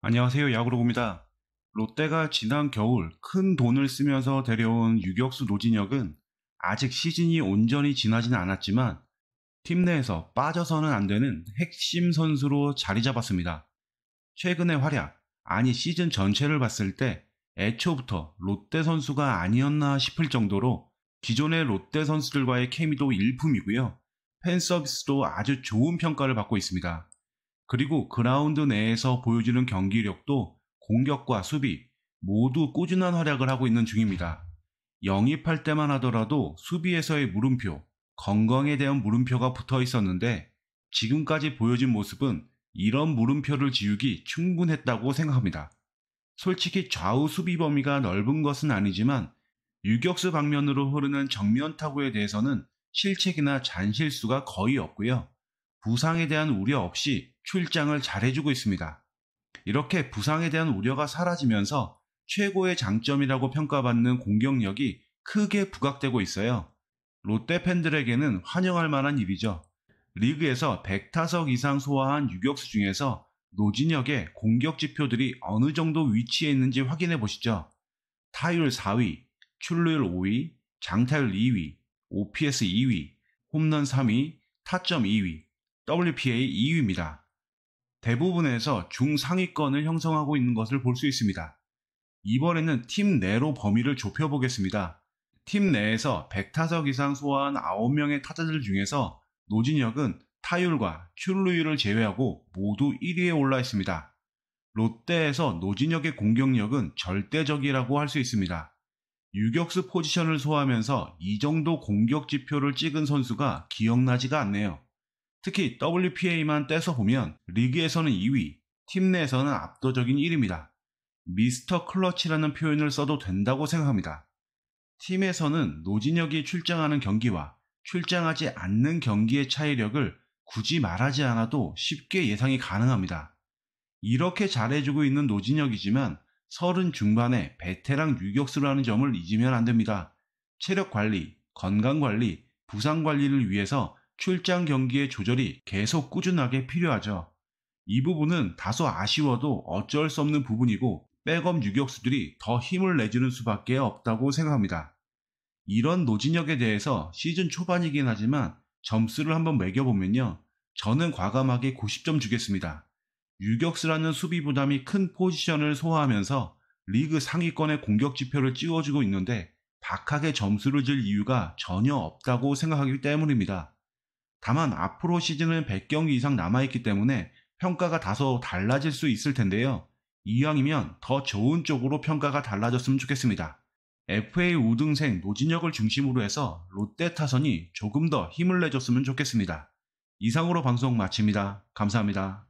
안녕하세요. 야구로봅니다. 롯데가 지난 겨울 큰 돈을 쓰면서 데려온 유격수 노진혁은 아직 시즌이 온전히 지나지는 않았지만 팀 내에서 빠져서는 안 되는 핵심 선수로 자리 잡았습니다. 최근의 활약, 아니 시즌 전체를 봤을 때 애초부터 롯데 선수가 아니었나 싶을 정도로 기존의 롯데 선수들과의 케미도 일품이고요. 팬 서비스도 아주 좋은 평가를 받고 있습니다. 그리고 그라운드 내에서 보여주는 경기력도 공격과 수비 모두 꾸준한 활약을 하고 있는 중입니다. 영입할 때만 하더라도 수비에서의 물음표, 건강에 대한 물음표가 붙어 있었는데 지금까지 보여진 모습은 이런 물음표를 지우기 충분했다고 생각합니다. 솔직히 좌우 수비 범위가 넓은 것은 아니지만 유격수 방면으로 흐르는 정면 타구에 대해서는 실책이나 잔실수가 거의 없고요. 부상에 대한 우려 없이 출장을 잘해주고 있습니다. 이렇게 부상에 대한 우려가 사라지면서 최고의 장점이라고 평가받는 공격력이 크게 부각되고 있어요. 롯데 팬들에게는 환영할 만한 일이죠. 리그에서 100타석 이상 소화한 유격수 중에서 노진혁의 공격 지표들이 어느 정도 위치해 있는지 확인해 보시죠. 타율 4위, 출루율 5위, 장타율 2위, OPS 2위, 홈런 3위, 타점 2위, WPA 2위입니다. 대부분에서 중상위권을 형성하고 있는 것을 볼 수 있습니다. 이번에는 팀 내로 범위를 좁혀보겠습니다. 팀 내에서 100타석 이상 소화한 9명의 타자들 중에서 노진혁은 타율과 큐루율을 제외하고 모두 1위에 올라 있습니다. 롯데에서 노진혁의 공격력은 절대적이라고 할 수 있습니다. 유격수 포지션을 소화하면서 이 정도 공격 지표를 찍은 선수가 기억나지가 않네요. 특히 WPA만 떼서 보면 리그에서는 2위, 팀 내에서는 압도적인 1위입니다. 미스터 클러치라는 표현을 써도 된다고 생각합니다. 팀에서는 노진혁이 출장하는 경기와 출장하지 않는 경기의 차이력을 굳이 말하지 않아도 쉽게 예상이 가능합니다. 이렇게 잘해주고 있는 노진혁이지만 서른 중반에 베테랑 유격수라는 점을 잊으면 안 됩니다. 체력 관리, 건강 관리, 부상 관리를 위해서 출장 경기의 조절이 계속 꾸준하게 필요하죠. 이 부분은 다소 아쉬워도 어쩔 수 없는 부분이고 백업 유격수들이 더 힘을 내주는 수밖에 없다고 생각합니다. 이런 노진혁에 대해서 시즌 초반이긴 하지만 점수를 한번 매겨보면요. 저는 과감하게 90점 주겠습니다. 유격수라는 수비 부담이 큰 포지션을 소화하면서 리그 상위권의 공격 지표를 찍어주고 있는데 박하게 점수를 질 이유가 전혀 없다고 생각하기 때문입니다. 다만 앞으로 시즌은 100경기 이상 남아있기 때문에 평가가 다소 달라질 수 있을 텐데요. 이왕이면 더 좋은 쪽으로 평가가 달라졌으면 좋겠습니다. FA 우등생 노진혁을 중심으로 해서 롯데 타선이 조금 더 힘을 내줬으면 좋겠습니다. 이상으로 방송 마칩니다. 감사합니다.